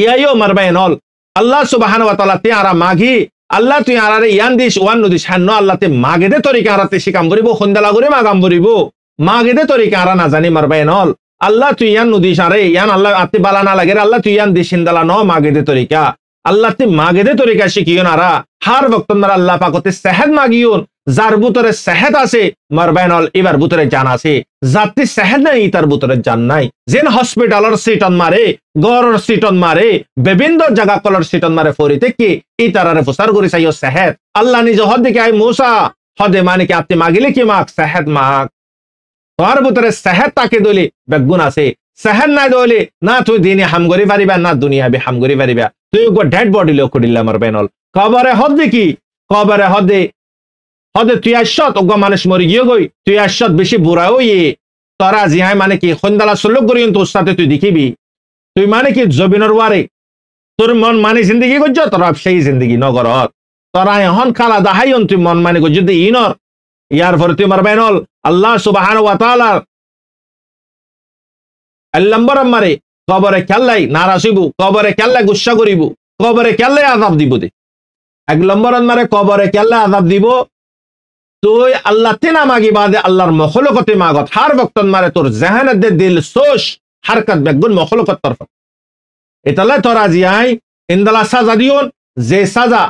ইয়াইও মারবা এনল আল্লাহ সুবাহান ওয়াতালা তে আরা মাগি আল্লাহ তুই আরারে ইয়ান দিস ওয়ান নদিস ন আল্লাহ তে মাগে দে তরিকা আরাতে শিকাম করিব সন্ধ্যালা করে কাম করিব মাগে দে তরিকা আরা না জানি মারবা এনল আল্লাহ তুই ইয়ান নদিস আরে ইয়ান আল্লাহ আতে বালা না লাগে আল্লাহ তুই ইয়ান দিস সিন্দালা ন মাগে দে তরিকা আল্লাহ তে মাগে দে ಅಲ್ಲಾತಿ ಮಾಗದೆ না ಶಿಕಿಯೋನಾರ ಹಾರ್ ಭಕ್ತಂದರ আল্লাহ ಪಾಕತೆ সেহেদ মাগিও যার বুতরে সেহেদ আছে মারবাইনল এবার বুতরে জান আছে যাতে সেহেদ নাই তার বুতরে জান নাই যেন হসপিটালর সিটন মারে গড়র সিটন মারে বিভিন্ন জায়গা কলর সিটন মারে ফরিতে কি ই তারারে প্রচার করে চাইও সেহেদ আল্লাহ নিজ হদ দিকে আই মোসা হদে মানে কি আপনি মাগিলে কি মাগ সেহেদ মাগ তোর বুতরে সেহেদ তাকে দলি বেগুন আছে সেহেদ নাই দলি না তুই দিনে হামগরি পারিবা না দুনিয়া বি হামগরি পারিবা তুই বডি So you got বেনল কবরে হদে কি কবরে হদে হদে তুই hodde, hodde মানুষ মরি গিয়ে গই তুই tuyashot বেশি burao ye, তারা জিহাই মানে কি সন্ধ্যালা চল্লক করি তোর সাথে তুই দেখিবি তুই মানে কি জবিনর ওয়ারে তোর মন মানে জিন্দগি করছ তোর সেই জিন্দগি নগরত তোরা এখন খালা দাহাই তুই মন মানে করছ যদি ইনর ইয়ার পরে তুই মার বেনল আল্লাহ সুবাহান আল্লাহ আল্লাম্বর মারে কবরে খেললাই নারাজ হইব কবরে খেললাই গুসা করিব কবরে খেললাই আজাব দিব দে এক লম্বর মারে কবরে খেললাই আজাব দিব তুই আল্লাহ তেনা মাগি বাদে আল্লাহর মখলকতে মাগত হার বক্তন মারে তোর জেহানের দিল সোস হারকাত বেগুন মখলকত তরফ এটা তোর আজি আই ইন্দালা সাজা দিও যে সাজা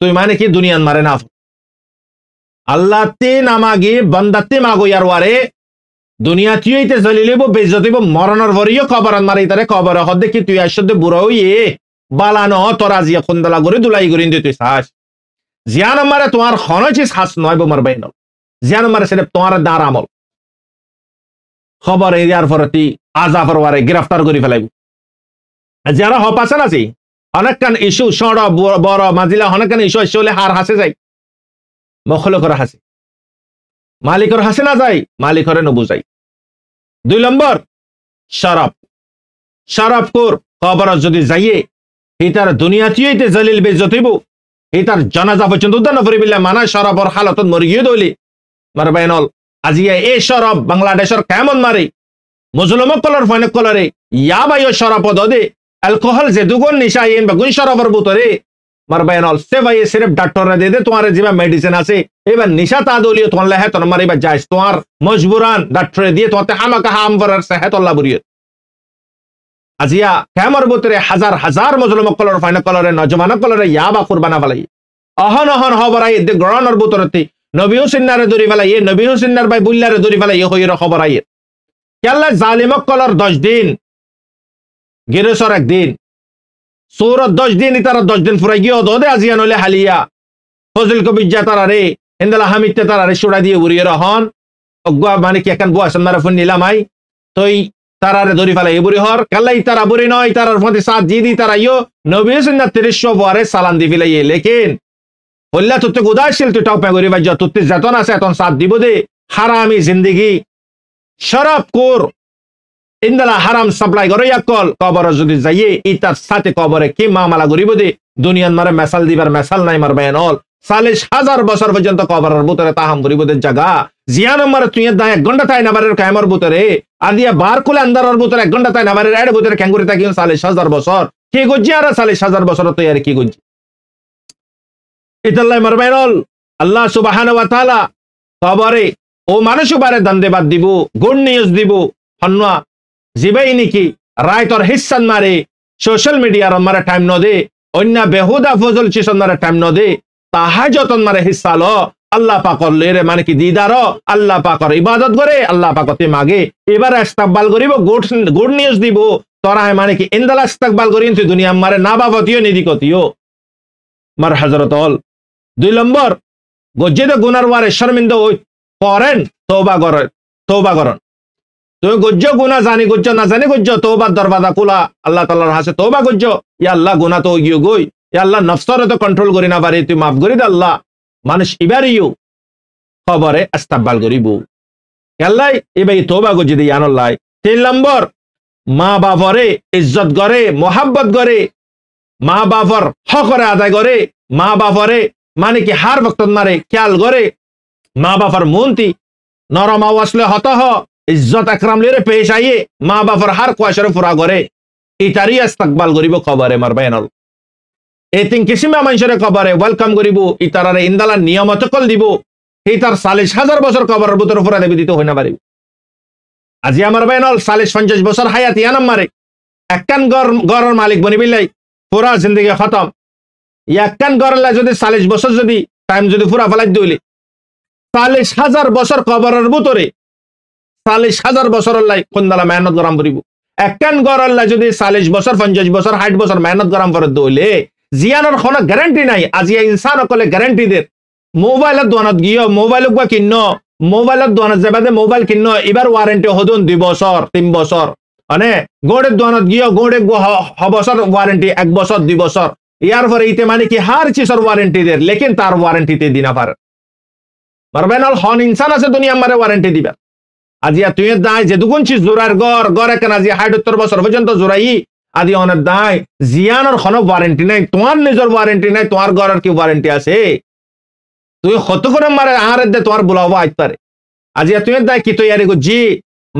তুই মানে কি দুনিয়ান মারে না আল্লাহ তে নামাগি বন্দাতে মাগো ইয়ার ওয়ারে দুনিয়া তুই এইতে চলিলিব বেজতিব মরণর ভরিও কবরান মারি তারে কবর হদে দেখি তুই আসতে বুড়ো ইয়ে বালান তরা জিয়া খুন্দলা করে দুলাই করি তুই শ্বাস জিয়ান মারে তোমার হন চিস হাস নয় বোমার বাইন জিয়ান মারে সেটা তোমার দাঁড় আমল খবর এরিয়ার ফরতি আজাফর ওয়ারে গ্রেফতার করে ফেলাইব যারা হপ আছে অনেকখান ইস্যু সড় বড় মাজিলা অনেকখান ইস্যু ইস্যু হলে হার হাসে যায় মখলকর হাসে মালিকর হাসে না যায় মালিকরে নবু যায় দুই নম্বর শারাফ শারাফ কোর খবর যদি যাইয়ে হি তার দুনিয়াতে জলিল বে যতিব হি তার জনাজা পর্যন্ত উদ্যান ফরিবিল্লা মানা শরাবর হালত গিয়ে দলি মার বাইনল আজিয়া এ শরব বাংলাদেশের কেমন মারে মুসলম কলর ফাইনক কলরে ইয়া বাই শরাপ দদে অ্যালকোহল যে দুগুণ নিশা ইন বা গুণ বুতরে मरबैन ভাই से भाई सिर्फ डॉक्टर दे दे तुम्हारे जीवा मेडिसिन आसे एवं निशा तादोलियो तो अल्लाह है तो हमारे बा जायज तुम्हार मजबूरान डॉक्टर दिए तो हम कहा हम वरर से আজিয়া কেমর বুতরে হাজার হাজার মজলম কলর ফাইন কলরে নজমান কলরে ইয়াবা কুরবানা ফেলাই অহন অহন হবরাই দে গ্রহণর বুতরতে নবী হুসিনারে দৌড়ি ফেলাই এ নবী হুসিনার ভাই বুল্লারে দৌড়ি ফেলাই হইর আইয়ে কেলা জালিমক কলর দশ দিন গিরসর একদিন সৌরত দশ দিন ইতারা দশ দিন ফুরাই গিয়ে অধে আজিয়া নলে হালিয়া ফজল কবিজা তারা রে হেন্দালা হামিদতে তারা রে সোড়া দিয়ে উড়িয়ে রহন অগুয়া মানে কি এখন বুয়া সান্নারা ফোন নিলাম আই তই তারারে ধরি ফেলাই বুড়ি হর কালাই তারা বুড়ি নয় তারার মধ্যে সাত জি দি তারা ইয়ো নবী সুন্না তিরিশ বরে সালান দি ফেলাই লেকিন বললা হল্লা তোতে উদাসীল তুই টাও পেগুরি বাজ্য তোতে যেতন আছে এতন সাত দিব দে হারামি জিন্দিগি শরাব কোর ইন্দালা হারাম সাপ্লাই করো ইয়াকল কবর যদি যাইয়ে তার সাথে কবরে কি মামলা করিব দে দুনিয়ান মারে মেসাল দিবার মেসাল নাই মার বেন অল চাল্লিশ হাজার বছর পর্যন্ত কবরের ভিতরে তাহাম করিব দে জাগা জিয়ান মারে তুই দায় এক ঘন্টা তাই নাবারের কায়মর ভিতরে আদিয়া বার কুলে আন্দারর ভিতরে এক ঘন্টা তাই নাবারের এড ভিতরে ক্যাঙ্গুরি থাকি চাল্লিশ হাজার বছর কি করছি আর চাল্লিশ হাজার বছর তুই আর কি করছি ইতাল্লাই মার বেন অল আল্লাহ সুবাহান ওয়া তাআলা কবরে ও মানুষ বারে দান দিব গুড নিউজ দিব ফন্না জিবাইনিকি রায় তোর হিসান মারে সোশ্যাল মিডিয়ার মারা টাইম ন দে অন্য বেহুদা ফজল চিসন মারা টাইম ন দে তাহা যতন মারে হিসা ল আল্লাহ পাকর লেরে মানে কি দিদার আল্লাহ পাকর ইবাদত করে আল্লাহ পাকতে মাগে এবার ইস্তাকবাল করিব গুড গুড নিউজ দিব তোরা মানে কি ইন্দালা ইস্তাকবাল করি তুই দুনিয়া মারে না বাবতিও নিদিকতিও মার হাজরত হল দুই নম্বর গজ্জিত গুনার ওয়ারে শর্মিন্দ ওই করেন তোবা করেন তোবা করেন তুমি গজ্য গুনা জানি গজ্য না জানি তো তোবার দরবাদা কুলা আল্লাহ তাল্লাহর হাসে বা গজ্য ই আল্লাহ গুনা তো গিয়ে গই ইয়া আল্লাহ নফসরে তো কন্ট্রোল করি না পারি তুই মাফ করি দে আল্লাহ মানুষ ইবারিও খবরে আস্তাব্বাল করিব আল্লাহ এবার বা গজি দিই আনল্লাই তিন নম্বর মা বাবরে ইজ্জত করে মোহাব্বত করে মা বাবর হকরে আদায় করে মা বাবরে মানে কি হার বক্ত মারে খেয়াল করে মা বাবার মন্তি নরম আসলে হতাহ ইজ্জত আকরাম লেরে পেশ আইয়ে মা বাপর হার কুয়াশারে ফুরা করে ইটারই ইস্তাকবাল করিব কবরে মার বেনল এ তিন কিসিমে মানুষের কবরে ওয়েলকাম করিব ইতারারে ইন্দালা নিয়মত কল দিব সেই তার চাল্লিশ হাজার বছর কবরের ভিতরে ফুরা দেবী দিতে হই না পারিব আজি আমার বেনল চাল্লিশ পঞ্চাশ বছর হায়াত ইয়ানাম মারে একখান গড় গড়ের মালিক বনিবিলাই পুরা জিন্দগি খতম একখান গড়লা যদি চাল্লিশ বছর যদি টাইম যদি ফুরা ফেলাই দিলি চাল্লিশ হাজার বছর কবরের ভিতরে চাল্লিশ হাজার বছর আল্লাহ কোনদালা মেহনত গরম করব একান গড় আল্লাহ যদি চাল্লিশ বছর পঞ্চাশ বছর ষাট বছর মেহনত গরম করে দৌলে জিয়ানোর কোনো গ্যারেন্টি নাই আজি ইনসান অকলে গ্যারেন্টি দে মোবাইলের দোকানত গিয়ে মোবাইলক বা কিন্ন মোবাইলের দোকানত দে মোবাইল কিন্ন এবার ওয়ারেন্টি হদুন দুই বছর তিন বছর মানে গোড়ের দোকানত গিয়ে গোড়ে বছর ওয়ারেন্টি এক বছর দুই বছর ইয়ার পরে ইতে মানে কি হার চিসর ওয়ারেন্টি দের লেকিন তার ওয়ারেন্টিতে দিনা পারে মারবেন হন ইনসান আছে দুনিয়া মারে ওয়ারেন্টি দিবা আজিয়া তুই দায় যে চিজ জোরার গর গর একেন আজি হাইডত্তর বছর পর্যন্ত জোরাই আদি অনের দায় জিয়ানোর খন ওয়ারেন্টি নাই তোমার নিজের ওয়ারেন্টি নাই তোমার গরের কি ওয়ারেন্টি আছে তুই কত করে মারে আর দে তোমার বুলাবো আইত পারে আজিয়া তুই দায় কি তৈয়ারি করছি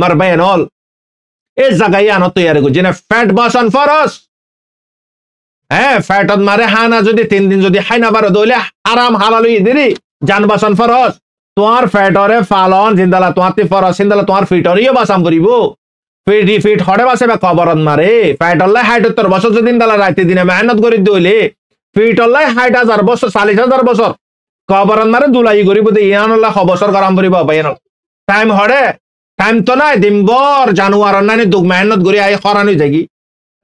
মার ভাই অল এ জাগাই আনো তৈয়ারি করছি না ফ্যাট বাসন অন ফরস হ্যাঁ ফ্যাটত মারে হানা যদি তিন দিন যদি না বারো দইলে আরাম হালালুই দেরি জান বাসন ফরস তোমার ফ্যাটরে ফালন জিন্দালা তোমাতে ফরস জিন্দালা তোমার ফিটরিও বাসাম করিব ফিট ফিট হরে বাসে বা কবরত মারে ফ্যাট হল্লাই হাইটত্তর বছর যদি দিনদালা রাইতে দিনে মেহনত করি দইলে ফিট হল্লাই হাইট হাজার বছর চাল্লিশ হাজার বছর কবরত মারে দুলাই করিব দে ইয়ান হল্লা খবসর গরম করিব বাইন টাইম হরে টাইম তো নাই দিনভর জানুয়ার নাই দুঃখ মেহনত করি আই হরানি থাকি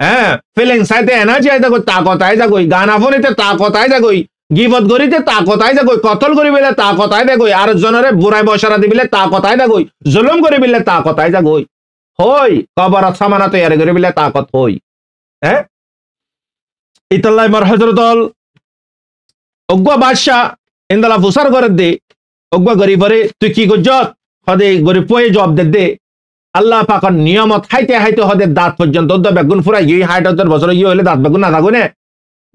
হ্যাঁ ফিলিংস আইতে এনার্জি আইতে কই তাকত আই যা কই গানা ফোনিতে তাকত আই যা গিবত করিতে তা কথাই দেখ কতল করি বলে তা কথাই দেখ আর জনরে বুড়াই বসারা দিবিলে তা কথাই দেখ জুলুম করি বলে তা কথাই গই হই কবর সামানা তৈরি করি তা তাকত হই হ্যাঁ ইতাল্লাই মর হজরতল অজ্ঞ বাদশাহ ইন্দলা ভুসার ঘরে দে অজ্ঞ গরিবরে তুই কি গজত হদে গরিব পয়ে জব দে দে আল্লাহ পাকর নিয়মত হাইতে হাইতে হদে দাঁত পর্যন্ত বেগুন ফুরাই হাইট বছর ইয়ে হলে দাঁত বেগুন না থাকুনে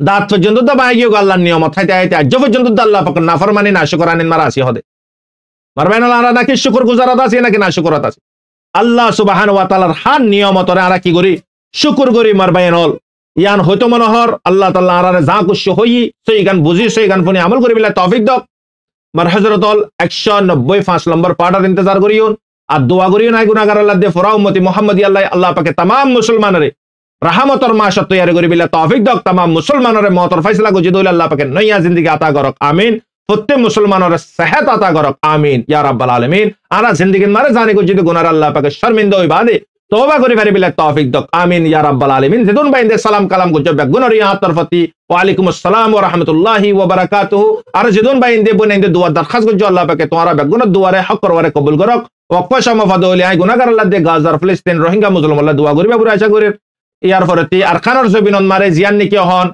দাঁত পর্যন্ত দাবাই গিয়ে আল্লাহর নিয়মত হাইতে হাইতে আজ পর্যন্ত আল্লাহ পাক না ফরমানি না শুকরানিন মারা আসি হদে মারবেন আল্লাহ নাকি শুকর গুজারাত আছে নাকি না শুকরাত আছে আল্লাহ সুবাহান ওয়া তাআলার হান নিয়মত আরা কি করি শুকর করি মারবেন অল ইয়ান হয়তো মনোহর আল্লাহ তাআলা আরারে যা কুশ হই সেই গান বুঝি সেই গান ফোনে আমল করি বিলা তৌফিক দক মার হযরত অল 195 নম্বর পাড়ার ইন্তজার করিউন আর দোয়া করিও নাই গুনাগার আল্লাহ দে ফরা উম্মতি আল্লাহ আল্লাহ পাকে तमाम মুসলমানরে রাহামতর মাসত তৈরি করি বিলা তৌফিক দক তাম মুসলমানের মতর ফাইসলা গুজি দইল আল্লাহ পাকে নয়া জিন্দিগি আতা করক আমিন প্রত্যেক মুসলমানের সেহত আতা করক আমিন ইয়া রাব্বাল আলমিন আরা জিন্দিগি মারে জানি গুজি গুনার আল্লাহ পাকে শর্মিন্দ হই বাদে তোবা করি ফারি বিলা তৌফিক দক আমিন ইয়া রাব্বাল আলামিন জিদুন বাইন্দে সালাম কালাম গুজব গুনার ইয়া তরফতি ওয়া আলাইকুম আসসালাম ওয়া রাহমাতুল্লাহি ওয়া বারাকাতুহু আর জিদুন বাইন্দে বুনাইন্দে দোয়া দরখাস গুজব আল্লাহ পাকে তোরা বেগুনার দুয়ারে হক করবারে কবুল করক ওয়াক্ফা সমফাদলি আই গুনাহগার আল্লাহ দে গাজার ফিলিস্তিন রোহিঙ্গা আল্লাহ দোয়া করিবা বুরা আশা করে ইয়ার ফরতি আর খানোর জবিনন মারে জিয়ান নিকি হন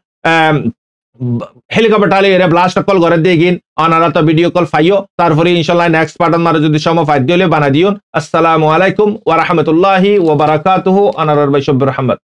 হেলিকপ্টারে এরা ব্লাস্ট কল করে দিয়ে গিন অনারা তো ভিডিও কল ফাইও তারপরে ইনশাল্লাহ নেক্সট পার্টন মারে যদি সময় ফাইদ দিলে বানা দিও আসসালামু আলাইকুম ওয়া রাহমাতুল্লাহি ওয়া বারাকাতুহু আনারার বাইশব্বুর রহমত